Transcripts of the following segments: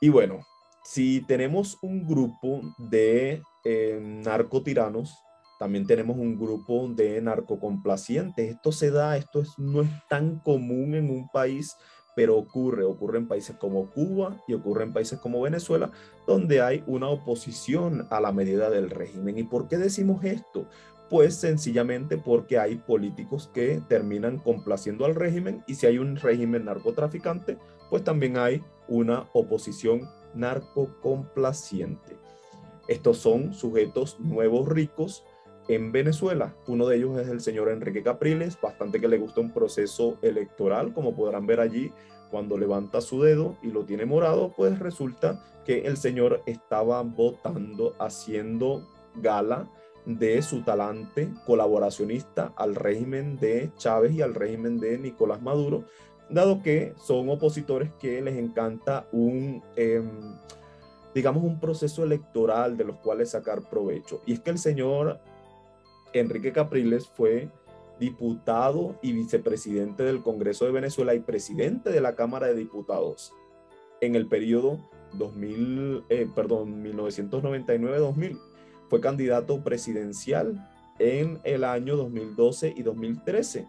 Y bueno, si tenemos un grupo de eh, narcotiranos, también tenemos un grupo de narcocomplacientes. Esto se da, esto no es tan común en un país, pero ocurre, ocurre en países como Cuba y ocurre en países como Venezuela, donde hay una oposición a la medida del régimen. ¿Y por qué decimos esto? Pues sencillamente porque hay políticos que terminan complaciendo al régimen y si hay un régimen narcotraficante, pues también hay una oposición narcocomplaciente. Estos son sujetos nuevos ricos en Venezuela. Uno de ellos es el señor Enrique Capriles, bastante que le gusta un proceso electoral, como podrán ver allí, cuando levanta su dedo y lo tiene morado, pues resulta que el señor estaba votando, haciendo gala de su talante colaboracionista al régimen de Chávez y al régimen de Nicolás Maduro, dado que son opositores que les encanta un, em, digamos, un proceso electoral de los cuales sacar provecho. Y es que el señor Enrique Capriles fue diputado y vicepresidente del Congreso de Venezuela y presidente de la Cámara de Diputados en el periodo 2000, eh, perdón, 1999-2000. Fue candidato presidencial en el año 2012 y 2013.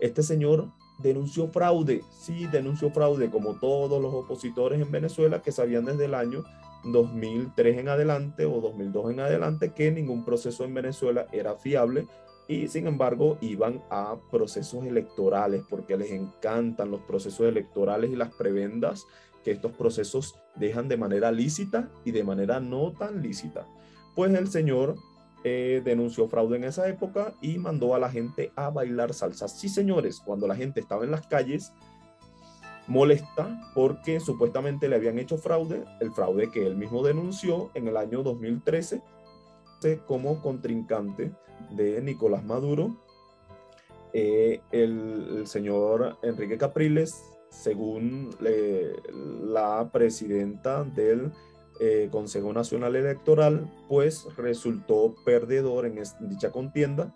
Este señor denunció fraude, sí, denunció fraude, como todos los opositores en Venezuela que sabían desde el año 2003 en adelante o 2002 en adelante que ningún proceso en Venezuela era fiable y sin embargo iban a procesos electorales porque les encantan los procesos electorales y las prebendas que estos procesos dejan de manera lícita y de manera no tan lícita. Pues el señor eh, denunció fraude en esa época y mandó a la gente a bailar salsa. Sí, señores, cuando la gente estaba en las calles molesta porque supuestamente le habían hecho fraude, el fraude que él mismo denunció en el año 2013 eh, como contrincante de Nicolás Maduro. Eh, el, señor Enrique Capriles, según la presidenta del eh, Consejo Nacional Electoral, pues resultó perdedor en, dicha contienda.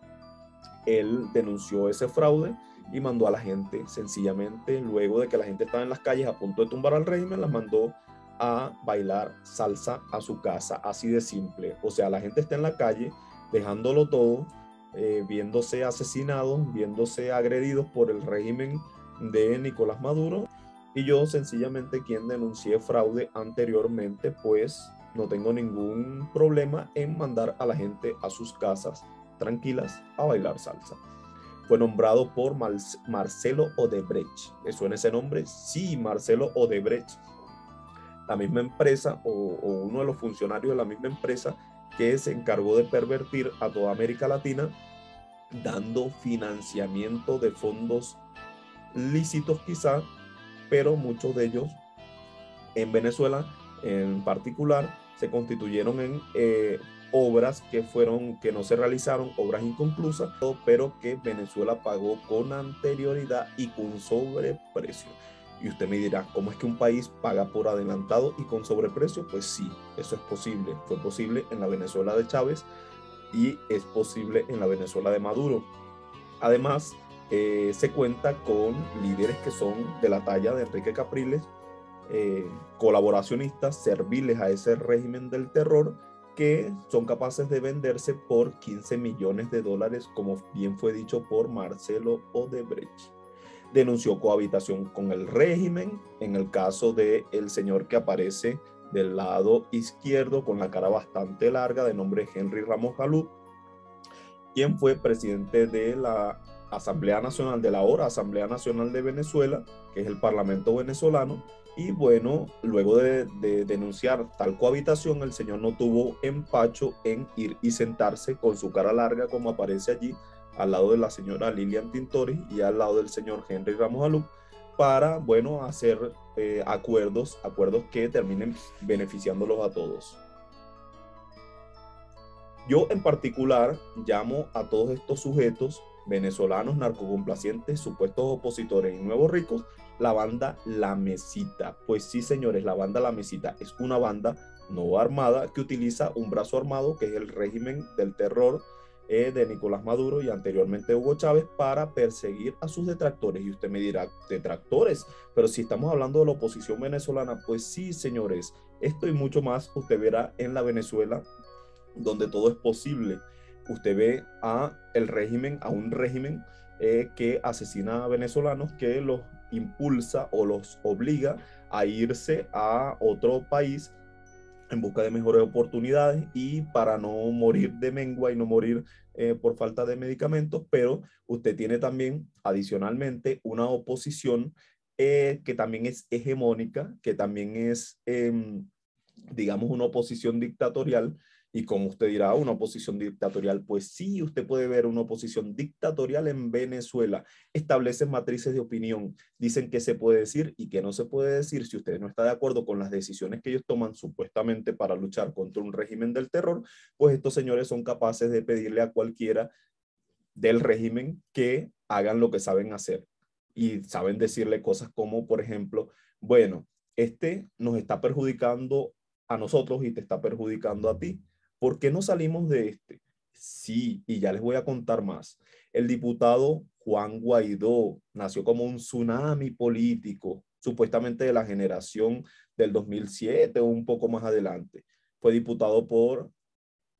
Él denunció ese fraude y mandó a la gente, sencillamente, luego de que la gente estaba en las calles a punto de tumbar al régimen, las mandó a bailar salsa a su casa, así de simple. O sea, la gente está en la calle dejándolo todo, eh, viéndose asesinados, viéndose agredidos por el régimen de Nicolás Maduro y yo sencillamente quien denuncié fraude anteriormente, pues no tengo ningún problema en mandar a la gente a sus casas tranquilas a bailar salsa. Fue nombrado por Marcelo Odebrecht. ¿Le suena ese nombre? Sí, Marcelo Odebrecht. La misma empresa o, o uno de los funcionarios de la misma empresa que se encargó de pervertir a toda América Latina dando financiamiento de fondos lícitos quizá pero muchos de ellos en Venezuela en particular se constituyeron en eh, obras que fueron que no se realizaron, obras inconclusas, pero que Venezuela pagó con anterioridad y con sobreprecio. Y usted me dirá, ¿cómo es que un país paga por adelantado y con sobreprecio? Pues sí, eso es posible. Fue posible en la Venezuela de Chávez y es posible en la Venezuela de Maduro. Además, eh, se cuenta con líderes que son de la talla de Enrique Capriles, eh, colaboracionistas serviles a ese régimen del terror, que son capaces de venderse por 15 millones de dólares, como bien fue dicho por Marcelo Odebrecht. Denunció cohabitación con el régimen, en el caso del el señor que aparece del lado izquierdo con la cara bastante larga, de nombre Henry Ramos Jalú, quien fue presidente de la Asamblea Nacional de la hora Asamblea Nacional de Venezuela, que es el Parlamento venezolano, y bueno, luego de, denunciar tal cohabitación, el señor no tuvo empacho en ir y sentarse con su cara larga, como aparece allí, al lado de la señora Lilian Tintori y al lado del señor Henry Ramos Alú, para, bueno, hacer eh, acuerdos, acuerdos que terminen beneficiándolos a todos. Yo en particular llamo a todos estos sujetos venezolanos, narcocomplacientes, supuestos opositores y nuevos ricos, la banda La Mesita. Pues sí, señores, la banda La Mesita es una banda no armada que utiliza un brazo armado, que es el régimen del terror eh, de Nicolás Maduro y anteriormente Hugo Chávez, para perseguir a sus detractores. Y usted me dirá, detractores, pero si estamos hablando de la oposición venezolana, pues sí, señores, esto y mucho más usted verá en la Venezuela, donde todo es posible usted ve a el régimen, a un régimen eh, que asesina a venezolanos, que los impulsa o los obliga a irse a otro país en busca de mejores oportunidades y para no morir de mengua y no morir eh, por falta de medicamentos, pero usted tiene también adicionalmente una oposición eh, que también es hegemónica, que también es, em, digamos, una oposición dictatorial y como usted dirá, una oposición dictatorial, pues sí, usted puede ver una oposición dictatorial en Venezuela. Establecen matrices de opinión, dicen qué se puede decir y qué no se puede decir. Si usted no está de acuerdo con las decisiones que ellos toman supuestamente para luchar contra un régimen del terror, pues estos señores son capaces de pedirle a cualquiera del régimen que hagan lo que saben hacer. Y saben decirle cosas como, por ejemplo, bueno, este nos está perjudicando a nosotros y te está perjudicando a ti ¿Por qué no salimos de este? Sí, y ya les voy a contar más. El diputado Juan Guaidó nació como un tsunami político, supuestamente de la generación del 2007 o un poco más adelante. Fue diputado por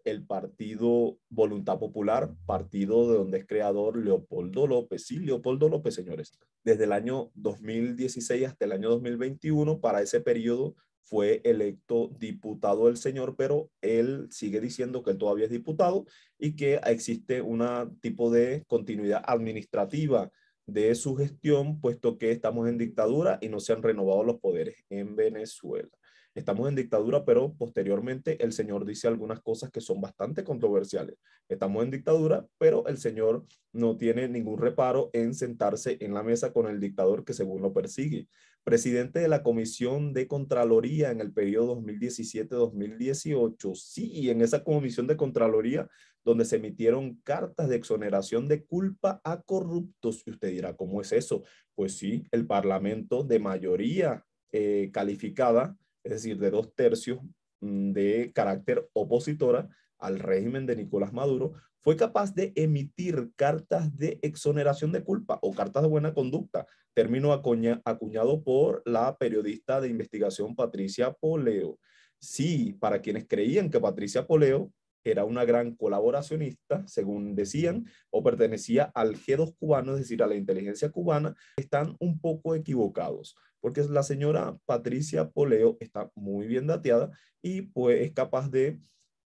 el partido Voluntad Popular, partido de donde es creador Leopoldo López. Sí, Leopoldo López, señores. Desde el año 2016 hasta el año 2021, para ese periodo fue electo diputado del señor, pero él sigue diciendo que él todavía es diputado y que existe un tipo de continuidad administrativa de su gestión, puesto que estamos en dictadura y no se han renovado los poderes en Venezuela. Estamos en dictadura, pero posteriormente el señor dice algunas cosas que son bastante controversiales. Estamos en dictadura, pero el señor no tiene ningún reparo en sentarse en la mesa con el dictador que según lo persigue. Presidente de la Comisión de Contraloría en el periodo 2017-2018. Sí, en esa comisión de Contraloría donde se emitieron cartas de exoneración de culpa a corruptos. Y usted dirá, ¿cómo es eso? Pues sí, el Parlamento de mayoría eh, calificada es decir, de dos tercios mm, de carácter opositora al régimen de Nicolás Maduro, fue capaz de emitir cartas de exoneración de culpa o cartas de buena conducta, término acuñado por la periodista de investigación Patricia Poleo. Sí, para quienes creían que Patricia Poleo era una gran colaboracionista, según decían, o pertenecía al G2 cubano, es decir, a la inteligencia cubana, están un poco equivocados, porque la señora Patricia Poleo está muy bien dateada y pues es capaz de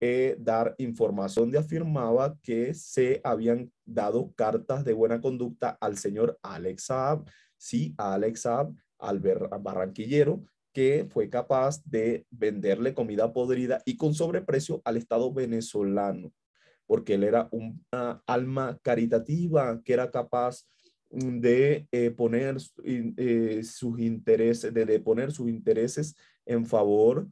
eh, dar información de afirmaba que se habían dado cartas de buena conducta al señor Alex Saab, sí, a Alex Saab, al Barranquillero, que fue capaz de venderle comida podrida y con sobreprecio al Estado venezolano, porque él era una alma caritativa que era capaz mm, de eh, poner eh, sus intereses, de, poner sus intereses en favor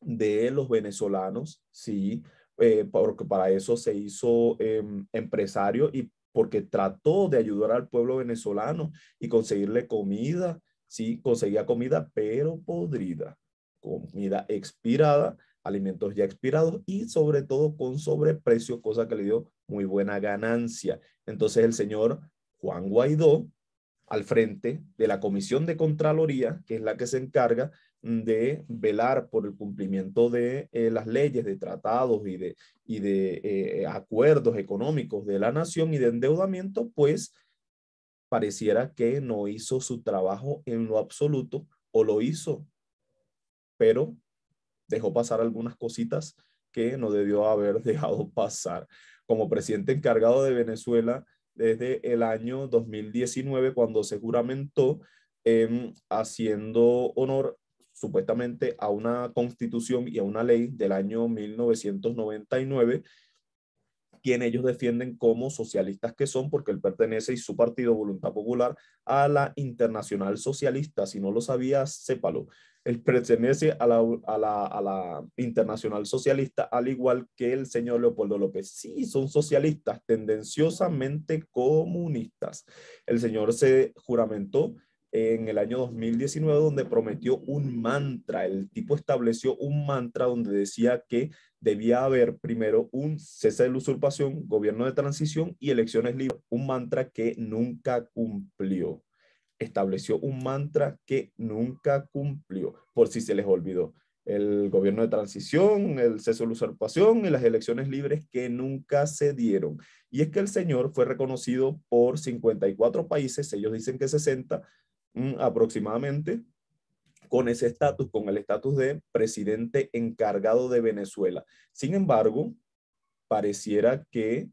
de los venezolanos, sí, eh, porque para eso se hizo em, empresario y porque trató de ayudar al pueblo venezolano y conseguirle comida sí conseguía comida, pero podrida, comida expirada, alimentos ya expirados y sobre todo con sobreprecio, cosa que le dio muy buena ganancia. Entonces el señor Juan Guaidó, al frente de la Comisión de Contraloría, que es la que se encarga de velar por el cumplimiento de eh, las leyes, de tratados y de, y de eh, acuerdos económicos de la nación y de endeudamiento, pues pareciera que no hizo su trabajo en lo absoluto o lo hizo, pero dejó pasar algunas cositas que no debió haber dejado pasar. Como presidente encargado de Venezuela desde el año 2019, cuando se juramentó, em, haciendo honor supuestamente a una constitución y a una ley del año 1999 quien ellos defienden como socialistas que son, porque él pertenece y su partido Voluntad Popular a la Internacional Socialista. Si no lo sabías, sépalo. Él pertenece a la, a la, a la Internacional Socialista, al igual que el señor Leopoldo López. Sí, son socialistas, tendenciosamente comunistas. El señor se juramentó en el año 2019 donde prometió un mantra. El tipo estableció un mantra donde decía que debía haber primero un cese de la usurpación, gobierno de transición y elecciones libres. Un mantra que nunca cumplió. Estableció un mantra que nunca cumplió, por si se les olvidó. El gobierno de transición, el cese de la usurpación y las elecciones libres que nunca se dieron. Y es que el señor fue reconocido por 54 países, ellos dicen que 60, aproximadamente con ese estatus, con el estatus de presidente encargado de Venezuela. Sin embargo, pareciera que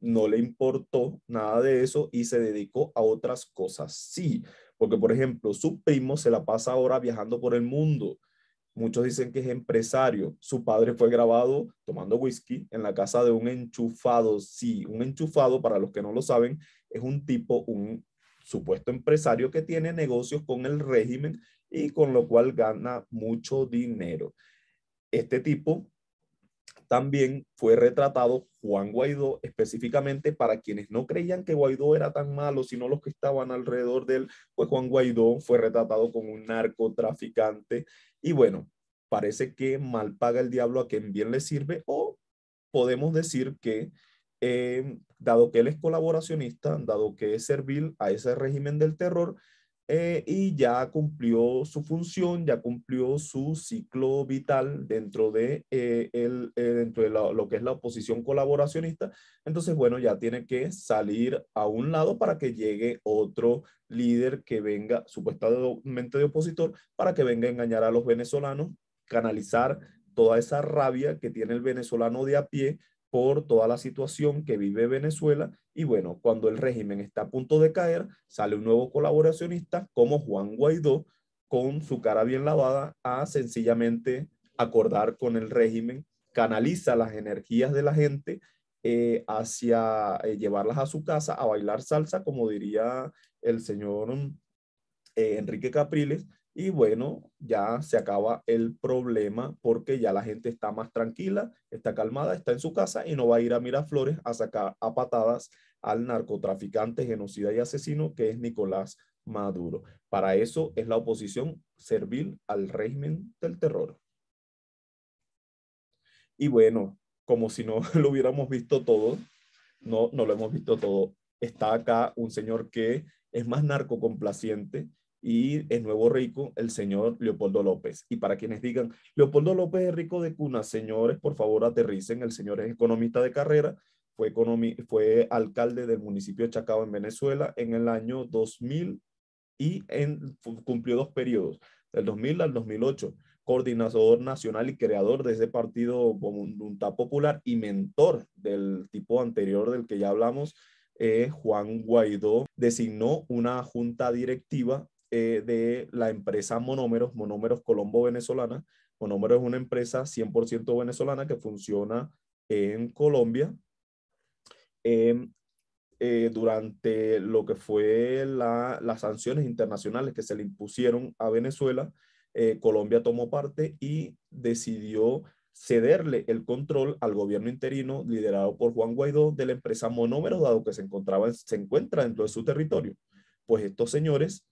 no le importó nada de eso y se dedicó a otras cosas. Sí, porque por ejemplo, su primo se la pasa ahora viajando por el mundo. Muchos dicen que es empresario. Su padre fue grabado tomando whisky en la casa de un enchufado. Sí, un enchufado, para los que no lo saben, es un tipo, un supuesto empresario que tiene negocios con el régimen y con lo cual gana mucho dinero. Este tipo también fue retratado Juan Guaidó específicamente para quienes no creían que Guaidó era tan malo, sino los que estaban alrededor de él, pues Juan Guaidó fue retratado como un narcotraficante y bueno, parece que mal paga el diablo a quien bien le sirve o podemos decir que eh, dado que él es colaboracionista, dado que es servil a ese régimen del terror, eh, y ya cumplió su función, ya cumplió su ciclo vital dentro de, eh, dentro de lo que es la oposición colaboracionista. Entonces, bueno, ya tiene que salir a un lado para que llegue otro líder que venga supuestamente de opositor, para que venga a engañar a los venezolanos, canalizar toda esa rabia que tiene el venezolano de a pie por toda la situación que vive Venezuela. Y bueno, cuando el régimen está a punto de caer, sale un nuevo colaboracionista como Juan Guaidó, con su cara bien lavada, a sencillamente acordar con el régimen, canaliza las energías de la gente eh, hacia eh, llevarlas a su casa a bailar salsa, como diría el señor eh, Enrique Capriles, y bueno, ya se acaba el problema porque ya la gente está más tranquila, está calmada, está en su casa y no va a ir a Miraflores a sacar a patadas al narcotraficante, genocida y asesino que es Nicolás Maduro. Para eso es la oposición servil al régimen del terror. Y bueno, como si no lo hubiéramos visto todo, no, no lo hemos visto todo. Está acá un señor que es más narcocomplaciente y en nuevo rico el señor Leopoldo López. Y para quienes digan, Leopoldo López es rico de cuna, señores, por favor aterricen, el señor es economista de carrera, fue, fue alcalde del municipio de Chacao en Venezuela en el año 2000 y en, cumplió dos periodos, del 2000 al 2008 coordinador nacional y creador de ese partido Voluntad Popular y mentor del tipo anterior del que ya hablamos, eh, Juan Guaidó designó una junta directiva eh, de la empresa Monómeros, Monómeros Colombo Venezolana. Monómeros es una empresa 100% venezolana que funciona en Colombia. Em, eh, durante lo que fue las sanciones internacionales que se le impusieron a Venezuela, eh, Colombia tomó parte y decidió cederle el control al gobierno interino liderado por Juan Guaidó de la empresa Monómeros, dado que se, encontraba, se encuentra dentro de su territorio. Pues estos señores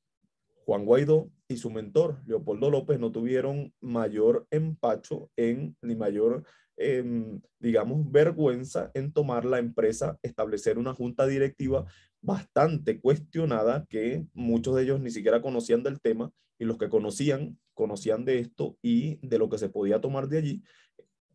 Juan Guaidó y su mentor, Leopoldo López, no tuvieron mayor empacho en, ni mayor, em, digamos, vergüenza en tomar la empresa, establecer una junta directiva bastante cuestionada que muchos de ellos ni siquiera conocían del tema y los que conocían, conocían de esto y de lo que se podía tomar de allí,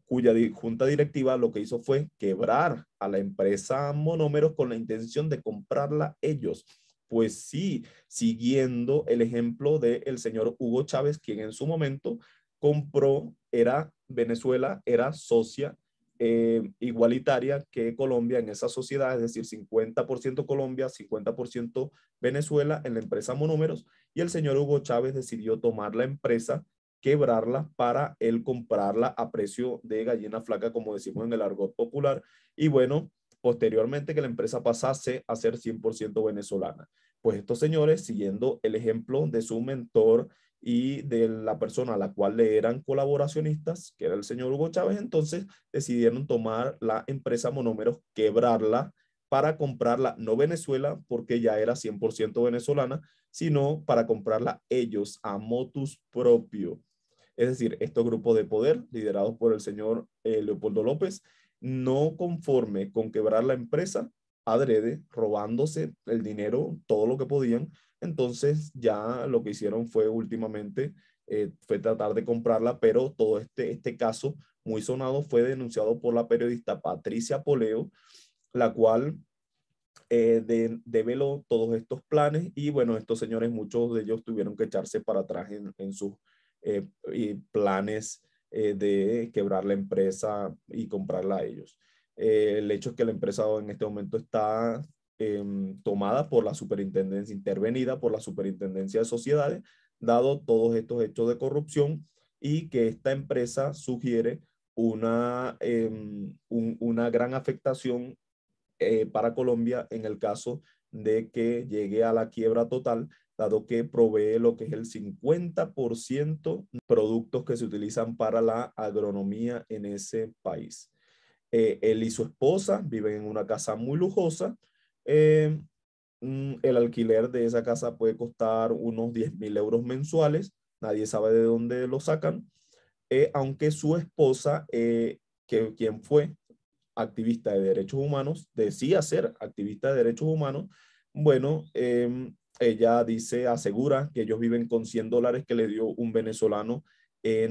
cuya junta directiva lo que hizo fue quebrar a la empresa Monómeros con la intención de comprarla ellos pues sí, siguiendo el ejemplo del señor Hugo Chávez, quien en su momento compró, era Venezuela, era socia eh, igualitaria que Colombia en esa sociedad, es decir, 50% Colombia, 50% Venezuela en la empresa Monómeros, y el señor Hugo Chávez decidió tomar la empresa, quebrarla para él comprarla a precio de gallina flaca, como decimos en el argot popular, y bueno, posteriormente que la empresa pasase a ser 100% venezolana. Pues estos señores, siguiendo el ejemplo de su mentor y de la persona a la cual le eran colaboracionistas, que era el señor Hugo Chávez, entonces decidieron tomar la empresa Monómeros, quebrarla para comprarla, no Venezuela, porque ya era 100% venezolana, sino para comprarla ellos a motus propio. Es decir, estos grupos de poder liderados por el señor eh, Leopoldo López no conforme con quebrar la empresa, adrede, robándose el dinero, todo lo que podían. Entonces ya lo que hicieron fue últimamente, eh, fue tratar de comprarla, pero todo este, este caso muy sonado fue denunciado por la periodista Patricia Poleo, la cual eh, develó todos estos planes y bueno, estos señores, muchos de ellos tuvieron que echarse para atrás en, sus eh, planes eh, de quebrar la empresa y comprarla a ellos. Eh, el hecho es que la empresa en este momento está em, tomada por la superintendencia, intervenida por la superintendencia de sociedades, dado todos estos hechos de corrupción y que esta empresa sugiere una, em, una gran afectación eh, para Colombia en el caso de que llegue a la quiebra total dado que provee lo que es el 50% de productos que se utilizan para la agronomía en ese país. Eh, él y su esposa viven en una casa muy lujosa. Eh, mm, el alquiler de esa casa puede costar unos 10 mil euros mensuales. Nadie sabe de dónde lo sacan. Eh, aunque su esposa, que, quien fue activista de derechos humanos, decía ser activista de derechos humanos, bueno, em, ella dice, asegura que ellos viven con 100 dólares que le dio un venezolano eh,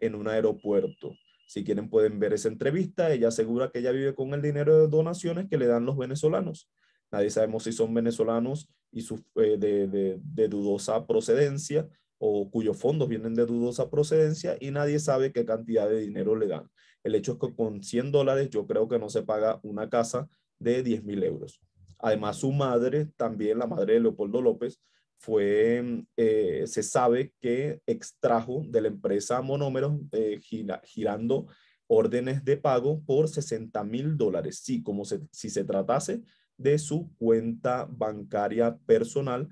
en, un aeropuerto. Si quieren pueden ver esa entrevista. Ella asegura que ella vive con el dinero de donaciones que le dan los venezolanos. Nadie sabemos si son venezolanos y su, eh, de, de, dudosa procedencia o cuyos fondos vienen de dudosa procedencia y nadie sabe qué cantidad de dinero le dan. El hecho es que con 100 dólares yo creo que no se paga una casa de 10 mil euros. Además, su madre, también la madre de Leopoldo López, fue, eh, se sabe que extrajo de la empresa Monómeros eh, girando órdenes de pago por 60 mil dólares, sí, como si se tratase de su cuenta bancaria personal.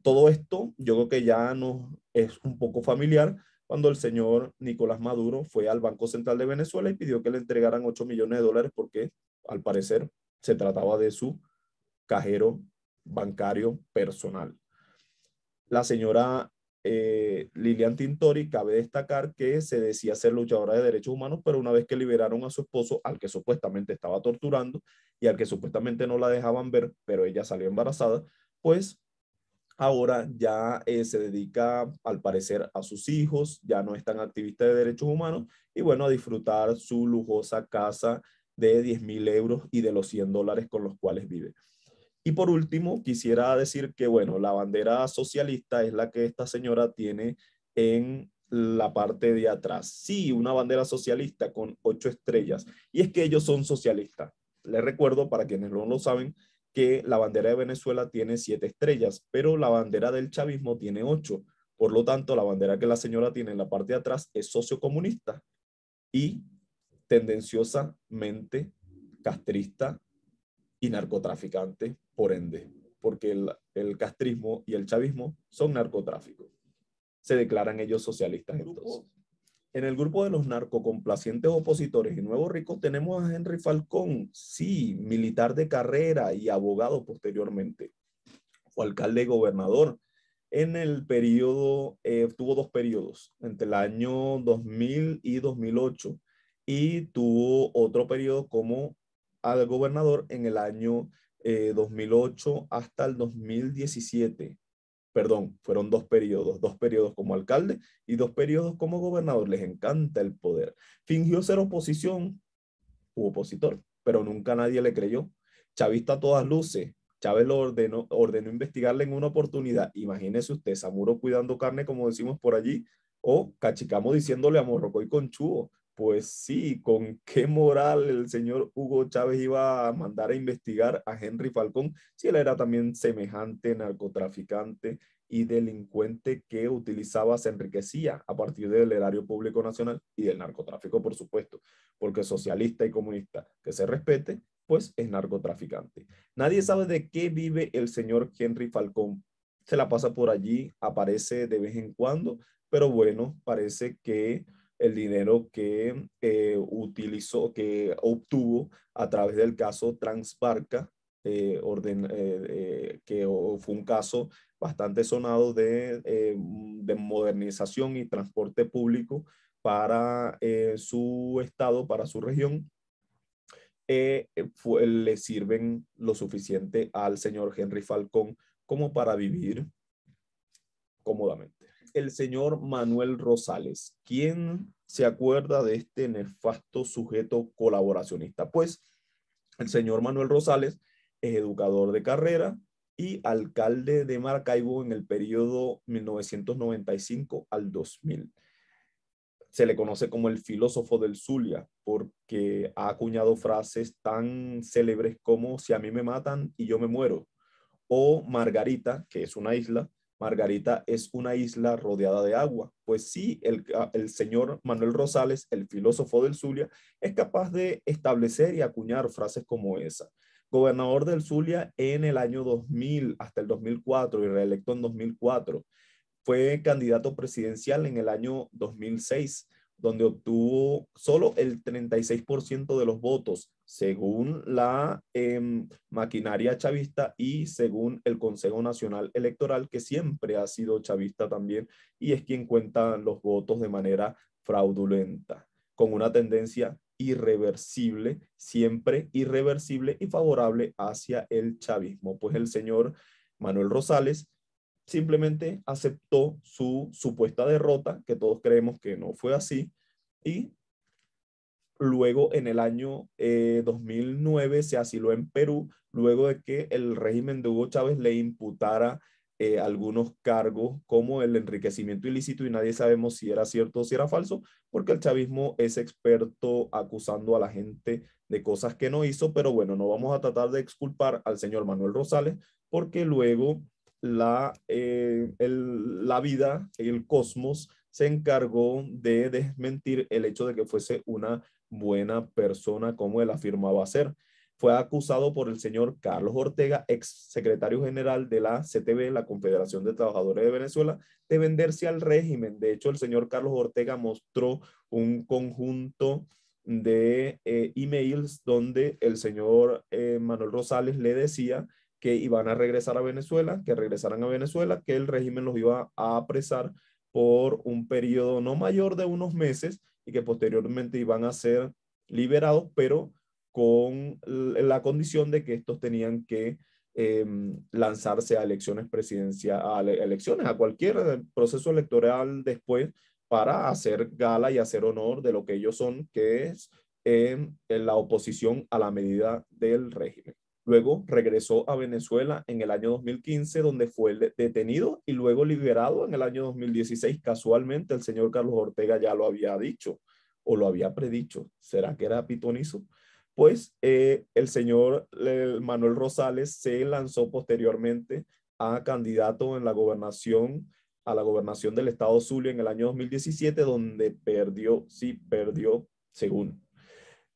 Todo esto yo creo que ya nos es un poco familiar cuando el señor Nicolás Maduro fue al Banco Central de Venezuela y pidió que le entregaran 8 millones de dólares porque al parecer se trataba de su cajero bancario personal. La señora eh, Lilian Tintori, cabe destacar que se decía ser luchadora de derechos humanos, pero una vez que liberaron a su esposo, al que supuestamente estaba torturando y al que supuestamente no la dejaban ver, pero ella salió embarazada, pues ahora ya eh, se dedica al parecer a sus hijos, ya no es tan activista de derechos humanos y bueno, a disfrutar su lujosa casa de 10 mil euros y de los 100 dólares con los cuales vive. Y por último, quisiera decir que, bueno, la bandera socialista es la que esta señora tiene en la parte de atrás. Sí, una bandera socialista con ocho estrellas. Y es que ellos son socialistas. Les recuerdo, para quienes no lo saben, que la bandera de Venezuela tiene siete estrellas, pero la bandera del chavismo tiene ocho. Por lo tanto, la bandera que la señora tiene en la parte de atrás es sociocomunista y tendenciosamente castrista y narcotraficantes, por ende, porque el, castrismo y el chavismo son narcotráficos. Se declaran ellos socialistas En el grupo de los narcocomplacientes opositores y nuevos ricos tenemos a Henry Falcón, sí, militar de carrera y abogado posteriormente. Fue alcalde gobernador en el periodo, eh, tuvo dos periodos, entre el año 2000 y 2008, y tuvo otro periodo como al gobernador en el año 2008 eh, hasta el 2017. Perdón, fueron dos periodos, dos periodos como alcalde y dos periodos como gobernador. Les encanta el poder. Fingió ser oposición u opositor, pero nunca nadie le creyó. Chavista a todas luces, Chávez lo ordenó, ordenó investigarle en una oportunidad. Imagínese usted, Samuro cuidando carne, como decimos por allí, o Cachicamo diciéndole a Morrocoy con Chubo, pues sí, ¿con qué moral el señor Hugo Chávez iba a mandar a investigar a Henry Falcón si él era también semejante narcotraficante y delincuente que utilizaba, se enriquecía a partir del erario público nacional y del narcotráfico, por supuesto, porque socialista y comunista que se respete, pues es narcotraficante. Nadie sabe de qué vive el señor Henry Falcón. Se la pasa por allí, aparece de vez en cuando, pero bueno, parece que el dinero que eh, utilizó, que obtuvo a través del caso Transparca, eh, orden, eh, que fue un caso bastante sonado de, mm, de modernización y transporte público para su estado, para su región, fue, le sirven lo suficiente al señor Henry Falcón como para vivir cómodamente el señor Manuel Rosales. ¿Quién se acuerda de este nefasto sujeto colaboracionista? Pues el señor Manuel Rosales es educador de carrera y alcalde de Maracaibo en el periodo 1995 al 2000. Se le conoce como el filósofo del Zulia porque ha acuñado frases tan célebres como si a mí me matan y yo me muero o Margarita, que es una isla, Margarita es una isla rodeada de agua. Pues sí, ah, el, señor Manuel Rosales, el filósofo del Zulia, es capaz de establecer y acuñar frases como esa. Gobernador del Zulia en el año 2000 hasta el 2004 y reelecto en 2004. Fue candidato presidencial en el año 2006, donde obtuvo solo el 36% de los votos según la em, maquinaria chavista y según el Consejo Nacional Electoral, que siempre ha sido chavista también y es quien cuenta los votos de manera fraudulenta, con una tendencia irreversible, siempre irreversible y favorable hacia el chavismo. Pues el señor Manuel Rosales simplemente aceptó su supuesta derrota, que todos creemos que no fue así, y Luego, en el año 2009, eh, se asiló en Perú, luego de que el régimen de Hugo Chávez le imputara eh, algunos cargos como el enriquecimiento ilícito y nadie sabemos si era cierto o si era falso, porque el chavismo es experto acusando a la gente de cosas que no hizo, pero bueno, no vamos a tratar de exculpar al señor Manuel Rosales, porque luego la, eh, el, la vida, el cosmos, se encargó de desmentir el hecho de que fuese una buena persona como él afirmaba ser. Fue acusado por el señor Carlos Ortega, ex secretario general de la CTV la Confederación de Trabajadores de Venezuela, de venderse al régimen. De hecho, el señor Carlos Ortega mostró un conjunto de eh, emails donde el señor eh, Manuel Rosales le decía que iban a regresar a Venezuela, que regresaran a Venezuela, que el régimen los iba a apresar por un periodo no mayor de unos meses y que posteriormente iban a ser liberados, pero con la condición de que estos tenían que em, lanzarse a elecciones presidenciales, a elecciones, a cualquier eh, proceso electoral después para hacer gala y hacer honor de lo que ellos son, que es en em, la oposición a la medida del régimen. Luego regresó a Venezuela en el año 2015, donde fue detenido y luego liberado en el año 2016. Casualmente el señor Carlos Ortega ya lo había dicho o lo había predicho. ¿Será que era pitonizo? Pues eh, el señor Manuel Rosales se lanzó posteriormente a candidato en la gobernación, a la gobernación del estado Zulia en el año 2017, donde perdió, sí, perdió, según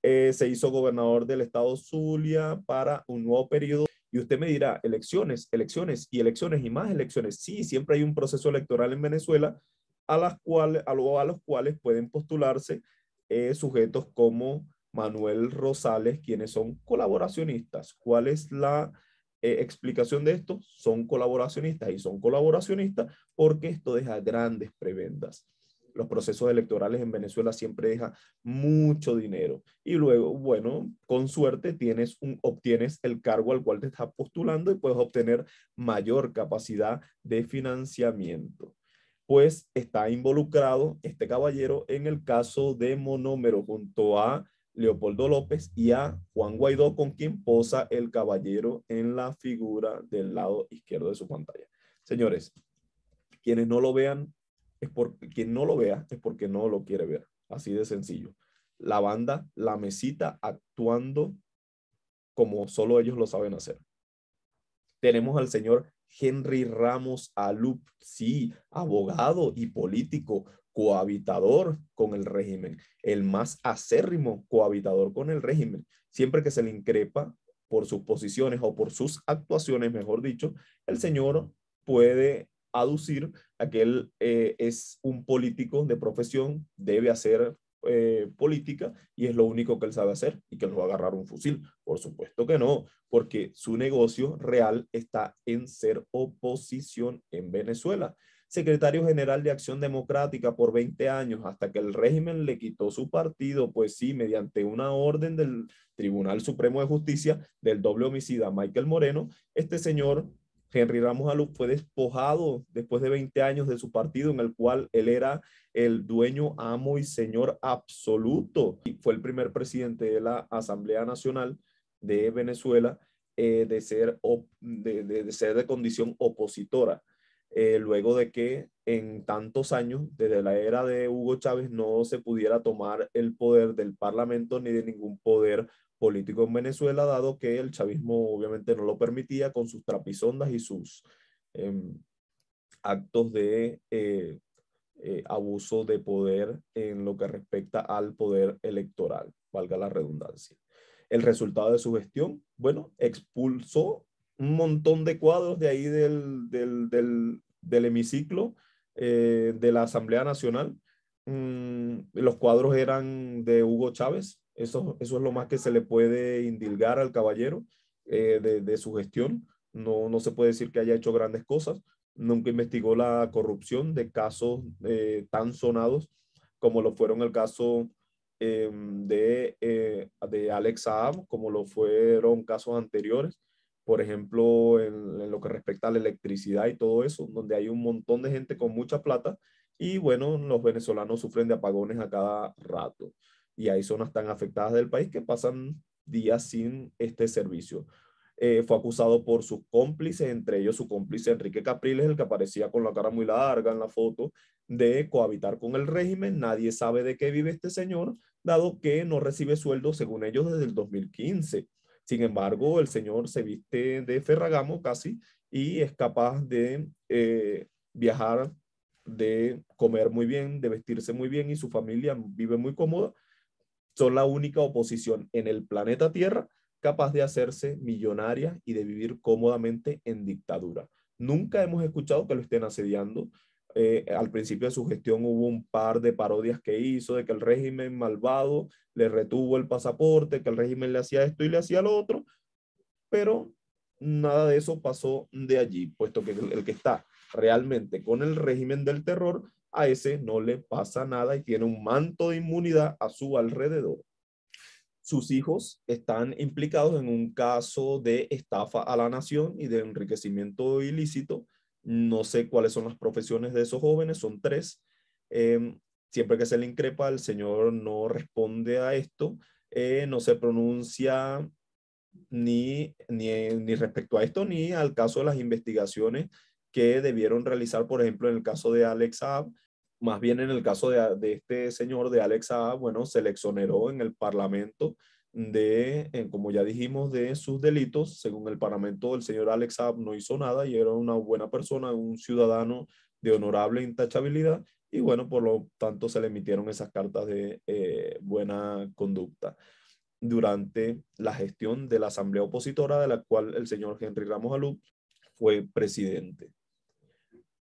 eh, se hizo gobernador del estado Zulia para un nuevo periodo. Y usted me dirá, elecciones, elecciones y elecciones y más elecciones. Sí, siempre hay un proceso electoral en Venezuela a, las cuales, a, los cuales pueden postularse eh, sujetos como Manuel Rosales, quienes son colaboracionistas. ¿Cuál es la eh, explicación de esto? Son colaboracionistas y son colaboracionistas porque esto deja grandes prebendas los procesos electorales en Venezuela siempre deja mucho dinero. Y luego, bueno, con suerte tienes un, obtienes el cargo al cual te estás postulando y puedes obtener mayor capacidad de financiamiento. Pues está involucrado este caballero en el caso de Monómero junto a Leopoldo López y a Juan Guaidó, con quien posa el caballero en la figura del lado izquierdo de su pantalla. Señores, quienes no lo vean, es porque quien no lo vea es porque no lo quiere ver. Así de sencillo. La banda, la mesita actuando como solo ellos lo saben hacer. Tenemos al señor Henry Ramos Alup, sí, abogado y político, cohabitador con el régimen, el más acérrimo cohabitador con el régimen. Siempre que se le increpa por sus posiciones o por sus actuaciones, mejor dicho, el señor puede aducir a que él eh, es un político de profesión, debe hacer eh, política y es lo único que él sabe hacer y que él va a agarrar un fusil. Por supuesto que no, porque su negocio real está en ser oposición en Venezuela. Secretario General de Acción Democrática por 20 años hasta que el régimen le quitó su partido, pues sí, mediante una orden del Tribunal Supremo de Justicia del doble homicida Michael Moreno, este señor Henry Ramos Alú fue despojado después de 20 años de su partido en el cual él era el dueño, amo y señor absoluto. Y fue el primer presidente de la Asamblea Nacional de Venezuela eh, de, ser de, condición opositora. Eh, luego de que en tantos años, desde la era de Hugo Chávez, no se pudiera tomar el poder del Parlamento ni de ningún poder político en Venezuela, dado que el chavismo obviamente no lo permitía con sus trapisondas y sus em, actos de eh, eh, abuso de poder en lo que respecta al poder electoral, valga la redundancia. El resultado de su gestión, bueno, expulsó un montón de cuadros de ahí del, hemiciclo eh, de la Asamblea Nacional. Mm, los cuadros eran de Hugo Chávez, eso, es lo más que se le puede indilgar al caballero eh, de, su gestión. No, se puede decir que haya hecho grandes cosas. Nunca investigó la corrupción de casos eh, tan sonados como lo fueron el caso eh, de, de Alex Saab, como lo fueron casos anteriores por ejemplo, en, en, lo que respecta a la electricidad y todo eso, donde hay un montón de gente con mucha plata y bueno, los venezolanos sufren de apagones a cada rato y hay zonas tan afectadas del país que pasan días sin este servicio. Eh, fue acusado por sus cómplices, entre ellos su cómplice Enrique Capriles, el que aparecía con la cara muy larga en la foto, de cohabitar con el régimen. Nadie sabe de qué vive este señor, dado que no recibe sueldo, según ellos, desde el 2015. Sin embargo, el señor se viste de Ferragamo casi y es capaz de eh, viajar, de comer muy bien, de vestirse muy bien y su familia vive muy cómoda son la única oposición en el planeta Tierra capaz de hacerse millonaria y de vivir cómodamente en dictadura. Nunca hemos escuchado que lo estén asediando. Eh, al principio de su gestión hubo un par de parodias que hizo de que el régimen malvado le retuvo el pasaporte, que el régimen le hacía esto y le hacía lo otro, pero nada de eso pasó de allí, puesto que el que está realmente con el régimen del terror a ese no le pasa nada y tiene un manto de inmunidad a su alrededor. Sus hijos están implicados en un caso de estafa a la nación y de enriquecimiento ilícito. No sé cuáles son las profesiones de esos jóvenes, son tres. Em, siempre que se le increpa, el señor no responde a esto, eh, no se pronuncia ni, ni, ni respecto a esto, ni al caso de las investigaciones que debieron realizar, por ejemplo, en el caso de Alex Saab, más bien en el caso de, este señor, de Alex Saab, bueno, se le exoneró en el Parlamento de, como ya dijimos, de sus delitos. Según el Parlamento, el señor Alex Saab no hizo nada y era una buena persona, un ciudadano de honorable intachabilidad y bueno, por lo tanto se le emitieron esas cartas de eh, buena conducta durante la gestión de la asamblea opositora de la cual el señor Henry Ramos Alup fue presidente.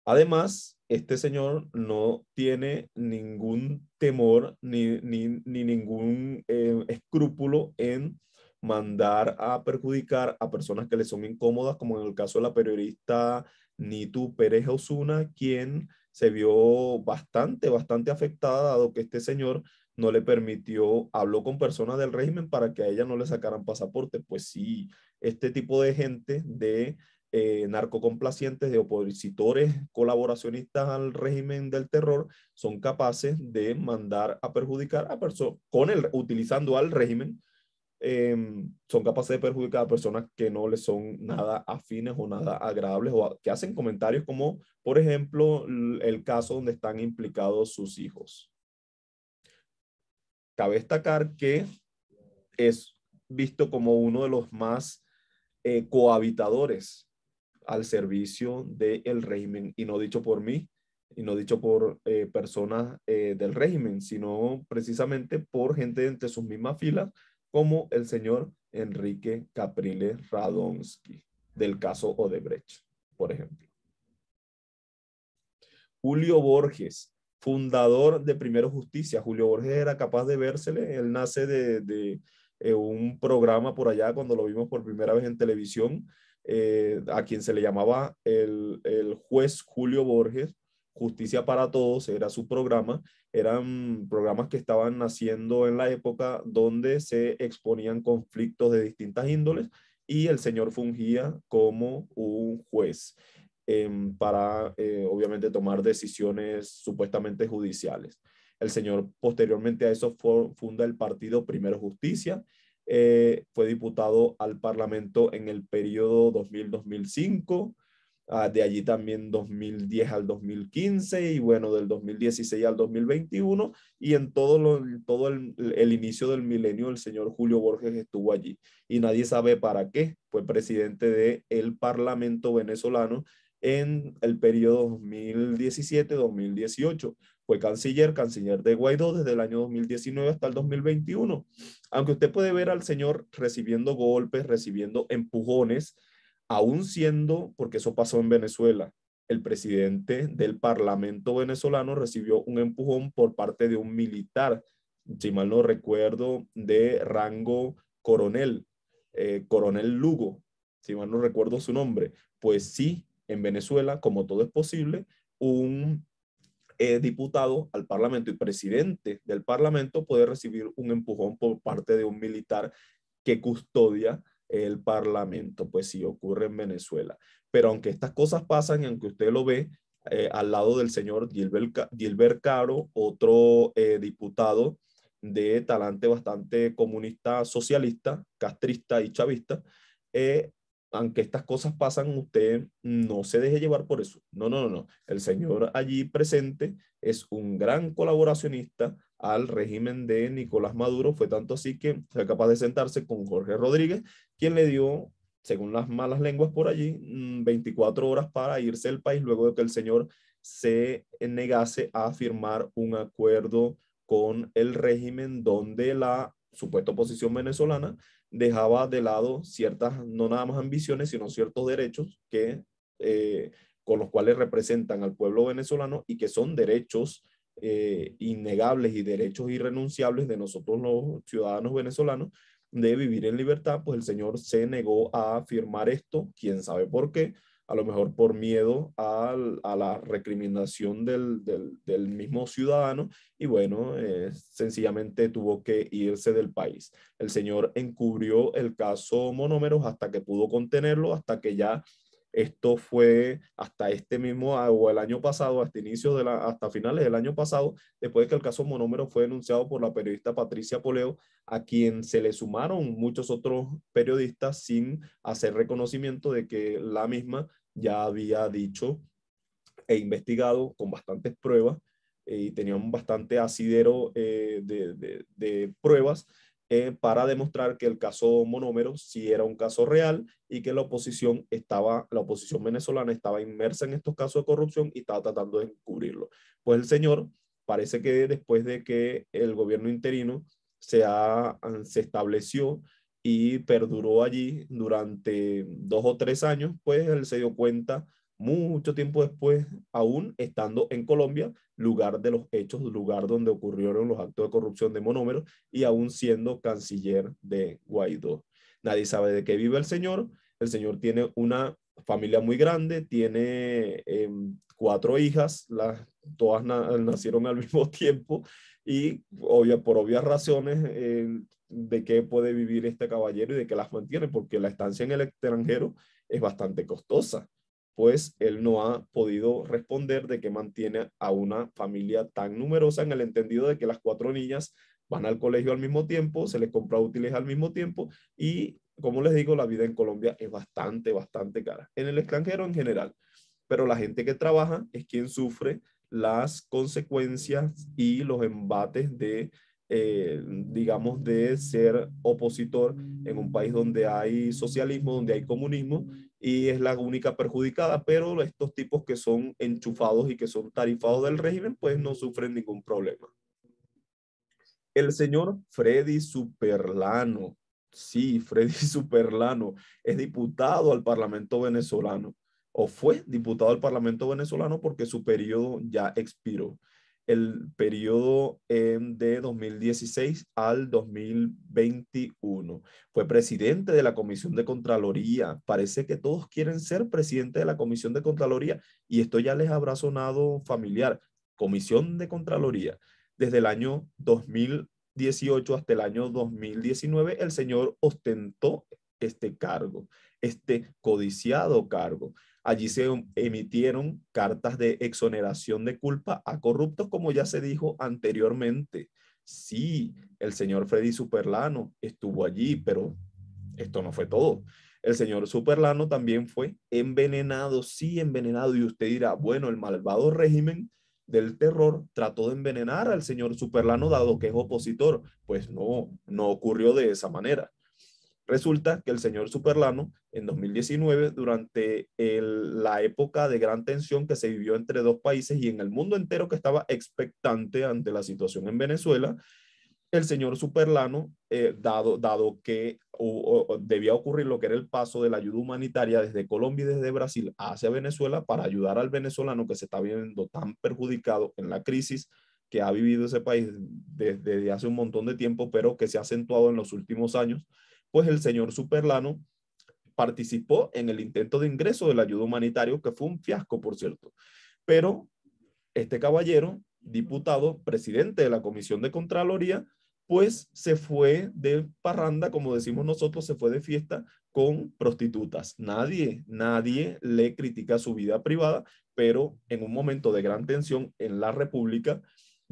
Además, este señor no tiene ningún temor ni, ningún eh, escrúpulo en mandar a perjudicar a personas que le son incómodas, como en el caso de la periodista Nitu Pérez Osuna, quien se vio bastante, bastante afectada, dado que este señor no le permitió, habló con personas del régimen para que a ella no le sacaran pasaporte. Pues sí, este tipo de gente de eh, narcocomplacientes de opositores colaboracionistas al régimen del terror son capaces de mandar a perjudicar a personas, utilizando al régimen, em, son capaces de perjudicar a personas que no les son nada afines o nada agradables o que hacen comentarios como, por ejemplo, el caso donde están implicados sus hijos. Cabe destacar que es visto como uno de los más eh, cohabitadores al servicio del régimen y no dicho por mí y no dicho por eh, personas eh, del régimen, sino precisamente por gente entre sus mismas filas, como el señor Enrique Capriles Radonsky, del caso Odebrecht, por ejemplo. Julio Borges, fundador de Primero Justicia. Julio Borges era capaz de vérsele, él nace de eh, un programa por allá cuando lo vimos por primera vez en televisión, eh, a quien se le llamaba el, juez Julio Borges, Justicia para Todos, era su programa, eran programas que estaban naciendo en la época donde se exponían conflictos de distintas índoles y el señor fungía como un juez em, para, eh, obviamente, tomar decisiones supuestamente judiciales. El señor posteriormente a eso funda el partido Primero Justicia eh, fue diputado al Parlamento en el periodo 2000-2005, ah, de allí también 2010 al 2015 y bueno, del 2016 al 2021 y en todo, todo el, inicio del milenio el señor Julio Borges estuvo allí y nadie sabe para qué, fue presidente del Parlamento venezolano en el periodo 2017-2018. Fue canciller, canciller de Guaidó desde el año 2019 hasta el 2021. Aunque usted puede ver al señor recibiendo golpes, recibiendo empujones, aún siendo, porque eso pasó en Venezuela, el presidente del Parlamento venezolano recibió un empujón por parte de un militar, si mal no recuerdo, de rango coronel, eh, coronel Lugo, si mal no recuerdo su nombre. Pues sí, en Venezuela, como todo es posible, un eh, diputado al Parlamento y presidente del Parlamento puede recibir un empujón por parte de un militar que custodia el Parlamento, pues si ocurre en Venezuela. Pero aunque estas cosas pasan y aunque usted lo ve eh, al lado del señor Gilbert, Caro, otro eh, diputado de talante bastante comunista, socialista, castrista y chavista, eh, aunque estas cosas pasan, usted no se deje llevar por eso. No, no, no, no. El señor allí presente es un gran colaboracionista al régimen de Nicolás Maduro. Fue tanto así que fue capaz de sentarse con Jorge Rodríguez, quien le dio, según las malas lenguas por allí, 24 mm, horas para irse del país luego de que el señor se negase a firmar un acuerdo con el régimen donde la supuesta oposición venezolana dejaba de lado ciertas, no nada más ambiciones, sino ciertos derechos que, eh, con los cuales representan al pueblo venezolano y que son derechos eh, innegables y derechos irrenunciables de nosotros los ciudadanos venezolanos de vivir en libertad, pues el señor se negó a firmar esto, quién sabe por qué, a lo mejor por miedo a, la recriminación del, mismo ciudadano y bueno, eh, sencillamente tuvo que irse del país. El señor encubrió el caso Monómeros hasta que pudo contenerlo, hasta que ya esto fue hasta este mismo, o el año pasado, hasta, de hasta finales del año pasado, después de que el caso Monómero fue denunciado por la periodista Patricia Poleo, a quien se le sumaron muchos otros periodistas sin hacer reconocimiento de que la misma ya había dicho e investigado con bastantes pruebas eh, y y tenían bastante asidero eh, de, de pruebas eh, para demostrar que el caso Monómero sí era un caso real y que la oposición estaba, la oposición venezolana estaba inmersa en estos casos de corrupción y estaba tratando de encubrirlo. Pues el señor parece que después de que el gobierno interino se, ah, se estableció y perduró allí durante dos o tres años, pues él se dio cuenta mucho tiempo después, aún estando en Colombia, lugar de los hechos, lugar donde ocurrieron los actos de corrupción de monómeros y aún siendo canciller de Guaidó. Nadie sabe de qué vive el señor. El señor tiene una familia muy grande, tiene em, cuatro hijas, las, todas nacieron al mismo tiempo y obvia, por obvias razones eh, de qué puede vivir este caballero y de qué las mantiene, porque la estancia en el extranjero es bastante costosa pues él no ha podido responder de que mantiene a una familia tan numerosa en el entendido de que las cuatro niñas van al colegio al mismo tiempo, se les compra útiles al mismo tiempo y, como les digo, la vida en Colombia es bastante, bastante cara, en el extranjero en general, pero la gente que trabaja es quien sufre las consecuencias y los embates de, eh, digamos, de ser opositor en un país donde hay socialismo, donde hay comunismo y es la única perjudicada, pero estos tipos que son enchufados y que son tarifados del régimen, pues no sufren ningún problema. El señor Freddy Superlano, sí, Freddy Superlano, es diputado al Parlamento venezolano, o fue diputado al Parlamento venezolano porque su periodo ya expiró el periodo em, de 2016 al 2021. Fue presidente de la Comisión de Contraloría. Parece que todos quieren ser presidente de la Comisión de Contraloría y esto ya les habrá sonado familiar. Comisión de Contraloría. Desde el año 2018 hasta el año 2019, el señor ostentó este cargo, este codiciado cargo. Allí se um, emitieron cartas de exoneración de culpa a corruptos, como ya se dijo anteriormente. Sí, el señor Freddy Superlano estuvo allí, pero esto no fue todo. El señor Superlano también fue envenenado, sí, envenenado. Y usted dirá, bueno, el malvado régimen del terror trató de envenenar al señor Superlano dado que es opositor. Pues no, no ocurrió de esa manera. Resulta que el señor Superlano, en 2019, durante la época de gran tensión que se vivió entre dos países y en el mundo entero que estaba expectante ante la situación en Venezuela, el señor Superlano, eh, dado, dado que debía ocurrir lo que era el paso de la ayuda humanitaria desde Colombia y desde Brasil hacia Venezuela para ayudar al venezolano que se está viendo tan perjudicado en la crisis que ha vivido ese país desde hace un montón de tiempo, pero que se ha acentuado en los últimos años pues el señor Superlano participó en el intento de ingreso del ayuda humanitario que fue un fiasco, por cierto. Pero este caballero, diputado, presidente de la Comisión de Contraloría, pues se fue de parranda, como decimos nosotros, se fue de fiesta con prostitutas. Nadie, nadie le critica su vida privada, pero en un momento de gran tensión en la República,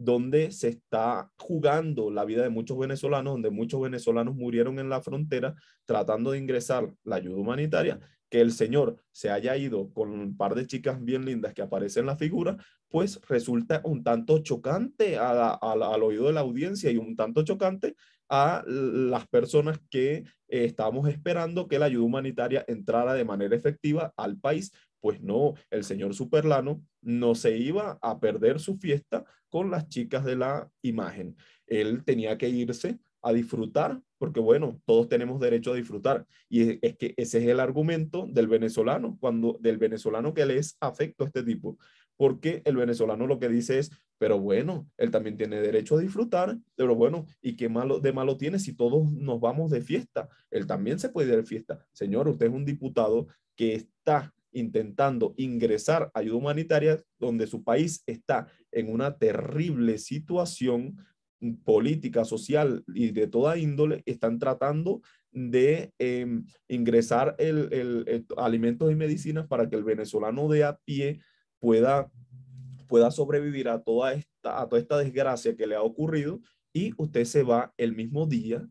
donde se está jugando la vida de muchos venezolanos, donde muchos venezolanos murieron en la frontera tratando de ingresar la ayuda humanitaria, que el señor se haya ido con un par de chicas bien lindas que aparecen en la figura, pues resulta un tanto chocante al oído de la audiencia y un tanto chocante a las personas que eh, estamos esperando que la ayuda humanitaria entrara de manera efectiva al país, pues no, el señor Superlano no se iba a perder su fiesta con las chicas de la imagen. Él tenía que irse a disfrutar, porque bueno, todos tenemos derecho a disfrutar. Y es, que ese es el argumento del venezolano, cuando del venezolano que le es afecto a este tipo. Porque el venezolano lo que dice es, pero bueno, él también tiene derecho a disfrutar, pero bueno, ¿y qué malo, de malo tiene si todos nos vamos de fiesta? Él también se puede ir de fiesta. Señor, usted es un diputado que está intentando ingresar ayuda humanitaria donde su país está en una terrible situación política, social y de toda índole, están tratando de em, ingresar el, el, eh, alimentos y medicinas para que el venezolano de a pie pueda, pueda sobrevivir a toda, esta, toda esta desgracia que le ha ocurrido y usted se va el mismo día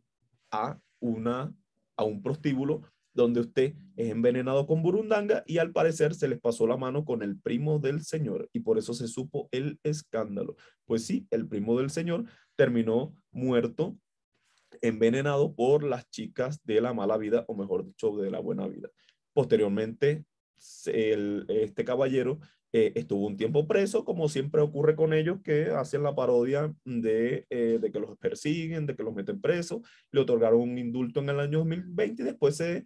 a, una, a un prostíbulo donde usted es envenenado con burundanga y al parecer se les pasó la mano con el primo del señor y por eso se supo el escándalo. Pues sí, el primo del señor terminó muerto, envenenado por las chicas de la mala vida o mejor dicho, de la buena vida. Posteriormente, este caballero eh, estuvo un tiempo preso, como siempre ocurre con ellos que hacen la parodia de, eh, de que los persiguen, de que los meten preso le otorgaron un indulto en el año 2020 y después se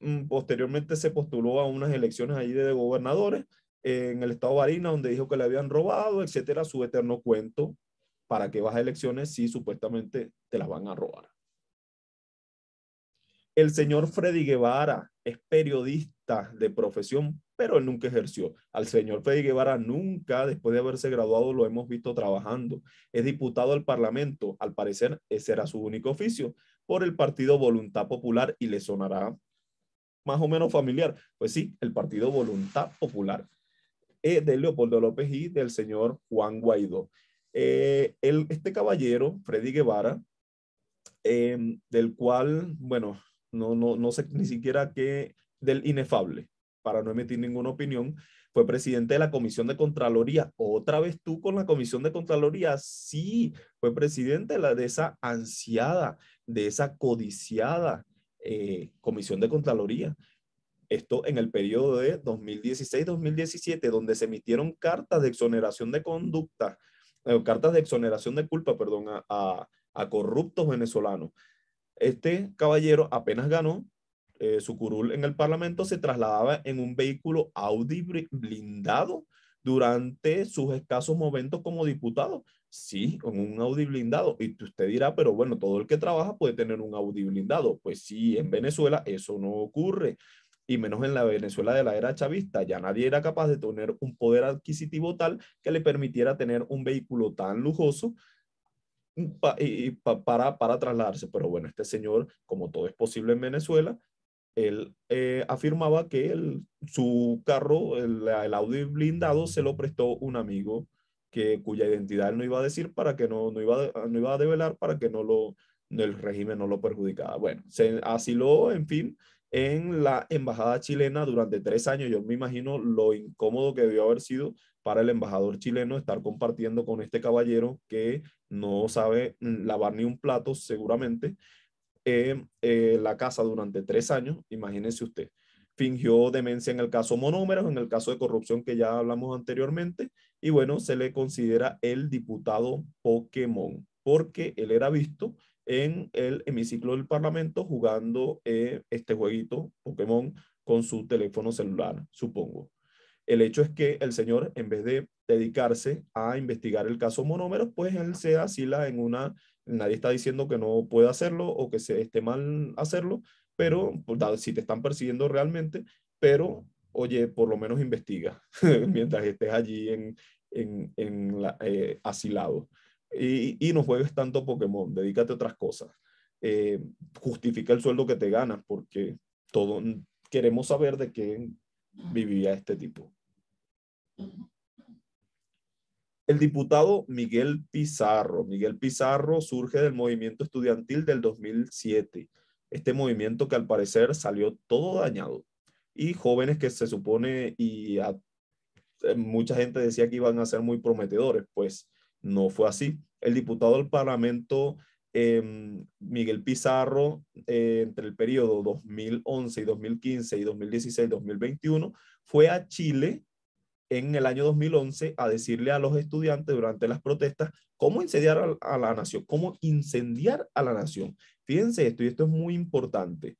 Mm, posteriormente se postuló a unas elecciones allí de gobernadores eh, en el estado de Barina, donde dijo que le habían robado, etcétera, su eterno cuento, ¿para que vas a elecciones si supuestamente te las van a robar? El señor Freddy Guevara es periodista de profesión, pero él nunca ejerció. Al señor Freddy Guevara nunca, después de haberse graduado, lo hemos visto trabajando. Es diputado al Parlamento, al parecer ese era su único oficio, por el partido Voluntad Popular y le sonará más o menos familiar. Pues sí, el partido Voluntad Popular eh, de Leopoldo López y del señor Juan Guaidó. Eh, el, este caballero, Freddy Guevara, em, del cual, bueno, no, no, no sé ni siquiera qué, del inefable, para no emitir ninguna opinión, fue presidente de la Comisión de Contraloría. Otra vez tú con la Comisión de Contraloría, sí, fue presidente la, de esa ansiada, de esa codiciada eh, Comisión de Contraloría. Esto en el periodo de 2016-2017, donde se emitieron cartas de exoneración de conducta, eh, cartas de exoneración de culpa, perdón, a, corruptos venezolanos. Este caballero apenas ganó, eh, su curul en el Parlamento se trasladaba en un vehículo Audi blindado durante sus escasos momentos como diputado. Sí, con un Audi blindado. Y usted dirá, pero bueno, todo el que trabaja puede tener un Audi blindado. Pues sí, en Venezuela eso no ocurre. Y menos en la Venezuela de la era chavista, ya nadie era capaz de tener un poder adquisitivo tal que le permitiera tener un vehículo tan lujoso mm, para, para trasladarse. Pero bueno, este señor, como todo es posible en Venezuela, él eh, afirmaba que su carro, el, Audi blindado, se lo prestó un amigo que, cuya identidad él no iba a decir para que no, no, iba, no iba a develar para que no lo, el régimen no lo perjudicara. Bueno, se asiló, en fin, en la embajada chilena durante tres años. Yo me imagino lo incómodo que debió haber sido para el embajador chileno estar compartiendo con este caballero que no sabe mm, lavar ni un plato seguramente eh, la casa durante tres años, imagínense usted. Fingió demencia en el caso monómeros, en el caso de corrupción que ya hablamos anteriormente, y bueno, se le considera el diputado Pokémon, porque él era visto en el hemiciclo del Parlamento jugando eh, este jueguito Pokémon con su teléfono celular, supongo. El hecho es que el señor, en vez de dedicarse a investigar el caso monómeros, pues él se asila en una nadie está diciendo que no pueda hacerlo o que se esté mal hacerlo, pero pues, si te están persiguiendo realmente, pero oye, por lo menos investiga mientras estés allí en, en, eh, asilado. Y, no juegues tanto Pokémon, dedícate a otras cosas. Eh, justifica el sueldo que te ganas porque todo, queremos saber de qué vivía este tipo. El diputado Miguel Pizarro. Miguel Pizarro surge del movimiento estudiantil del 2007. Este movimiento que al parecer salió todo dañado y jóvenes que se supone y eh, mucha gente decía que iban a ser muy prometedores, pues no fue así. El diputado del Parlamento em, Miguel Pizarro, eh, entre el periodo 2011 y 2015 y 2016-2021, fue a Chile en el año 2011 a decirle a los estudiantes durante las protestas cómo incendiar a, la nación, cómo incendiar a la nación. Fíjense esto, y esto es muy importante.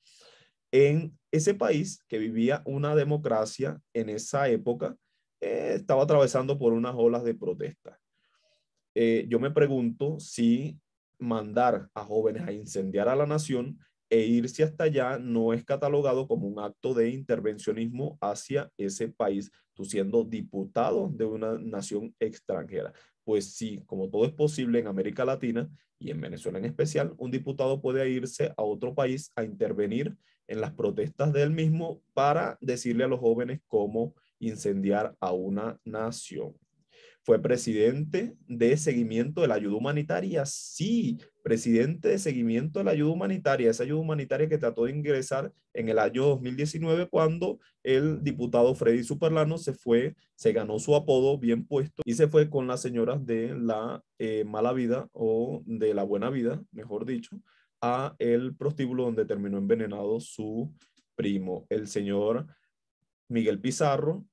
En ese país que vivía una democracia en esa época, eh, estaba atravesando por unas olas de protestas. Eh, yo me pregunto si mandar a jóvenes a incendiar a la nación e irse hasta allá no es catalogado como un acto de intervencionismo hacia ese país tú siendo diputado de una nación extranjera. Pues sí, como todo es posible en América Latina y en Venezuela en especial, un diputado puede irse a otro país a intervenir en las protestas del mismo para decirle a los jóvenes cómo incendiar a una nación fue presidente de seguimiento de la ayuda humanitaria, sí, presidente de seguimiento de la ayuda humanitaria, esa ayuda humanitaria que trató de ingresar en el año 2019 cuando el diputado Freddy Superlano se fue, se ganó su apodo bien puesto y se fue con las señoras de la eh, mala vida o de la buena vida, mejor dicho, a el prostíbulo donde terminó envenenado su primo, el señor Miguel Pizarro,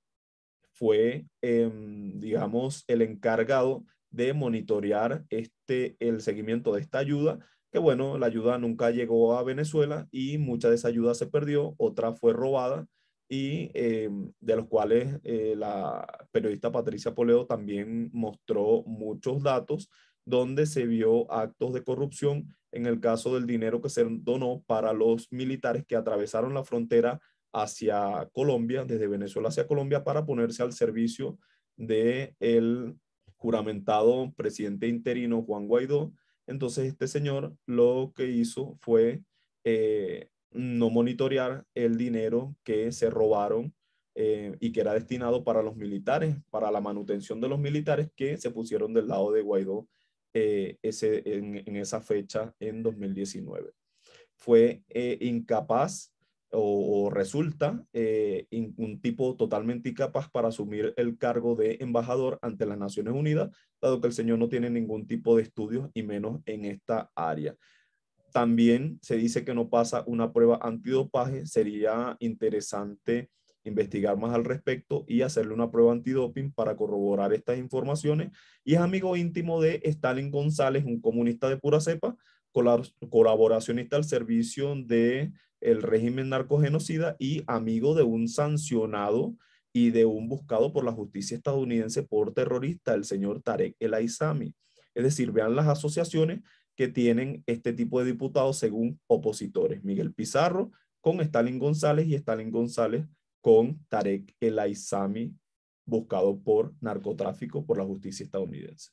fue, em, digamos, el encargado de monitorear este, el seguimiento de esta ayuda, que bueno, la ayuda nunca llegó a Venezuela y mucha de esa ayuda se perdió, otra fue robada y em, de los cuales eh, la periodista Patricia Poleo también mostró muchos datos donde se vio actos de corrupción en el caso del dinero que se donó para los militares que atravesaron la frontera hacia Colombia, desde Venezuela hacia Colombia, para ponerse al servicio de el juramentado presidente interino Juan Guaidó. Entonces este señor lo que hizo fue eh, no monitorear el dinero que se robaron eh, y que era destinado para los militares, para la manutención de los militares que se pusieron del lado de Guaidó eh, ese, en, esa fecha en 2019. Fue incapaz o, resulta eh, un tipo totalmente incapaz para asumir el cargo de embajador ante las Naciones Unidas, dado que el señor no tiene ningún tipo de estudios y menos en esta área. También se dice que no pasa una prueba antidopaje. Sería interesante investigar más al respecto y hacerle una prueba antidoping para corroborar estas informaciones. Y es amigo íntimo de Stalin González, un comunista de pura cepa, colaboracionista al servicio de el régimen narcogenocida y amigo de un sancionado y de un buscado por la justicia estadounidense por terrorista, el señor Tarek El Aizami. Es decir, vean las asociaciones que tienen este tipo de diputados según opositores. Miguel Pizarro con Stalin González y Stalin González con Tarek El Aizami, buscado por narcotráfico por la justicia estadounidense.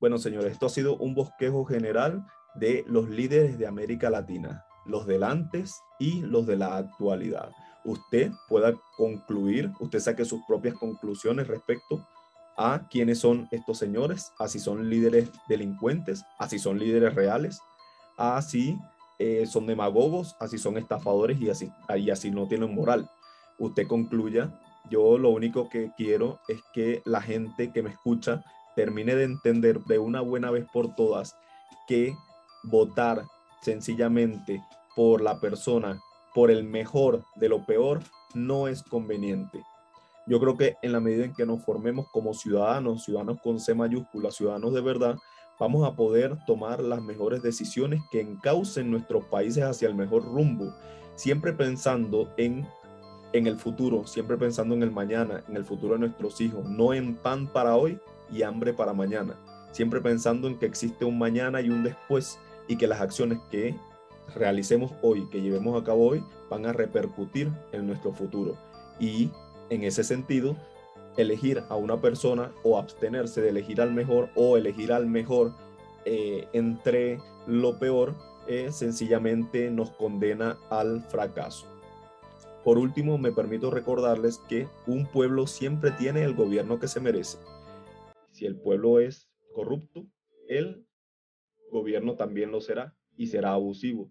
Bueno, señores, esto ha sido un bosquejo general de los líderes de América Latina los del y los de la actualidad. Usted pueda concluir, usted saque sus propias conclusiones respecto a quiénes son estos señores, a si son líderes delincuentes, a si son líderes reales, a si eh, son demagogos, a si son estafadores y así, y así no tienen moral. Usted concluya, yo lo único que quiero es que la gente que me escucha termine de entender de una buena vez por todas que votar sencillamente por la persona, por el mejor de lo peor, no es conveniente. Yo creo que en la medida en que nos formemos como ciudadanos, ciudadanos con C mayúscula, ciudadanos de verdad, vamos a poder tomar las mejores decisiones que encaucen nuestros países hacia el mejor rumbo, siempre pensando en, en el futuro, siempre pensando en el mañana, en el futuro de nuestros hijos, no en pan para hoy y hambre para mañana, siempre pensando en que existe un mañana y un después, y que las acciones que realicemos hoy, que llevemos a cabo hoy, van a repercutir en nuestro futuro. Y en ese sentido, elegir a una persona o abstenerse de elegir al mejor o elegir al mejor eh, entre lo peor eh, sencillamente nos condena al fracaso. Por último, me permito recordarles que un pueblo siempre tiene el gobierno que se merece. Si el pueblo es corrupto, él gobierno también lo será y será abusivo.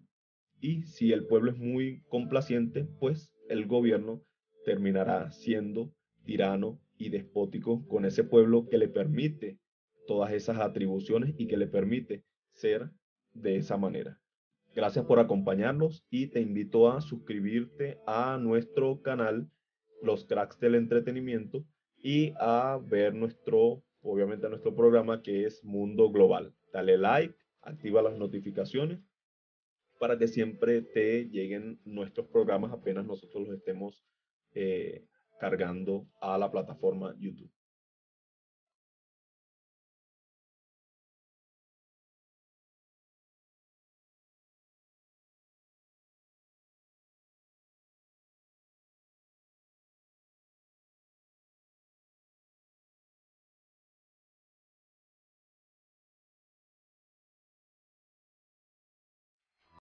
Y si el pueblo es muy complaciente, pues el gobierno terminará siendo tirano y despótico con ese pueblo que le permite todas esas atribuciones y que le permite ser de esa manera. Gracias por acompañarnos y te invito a suscribirte a nuestro canal Los Cracks del Entretenimiento y a ver nuestro, obviamente nuestro programa que es Mundo Global. Dale like, activa las notificaciones para que siempre te lleguen nuestros programas apenas nosotros los estemos eh, cargando a la plataforma YouTube.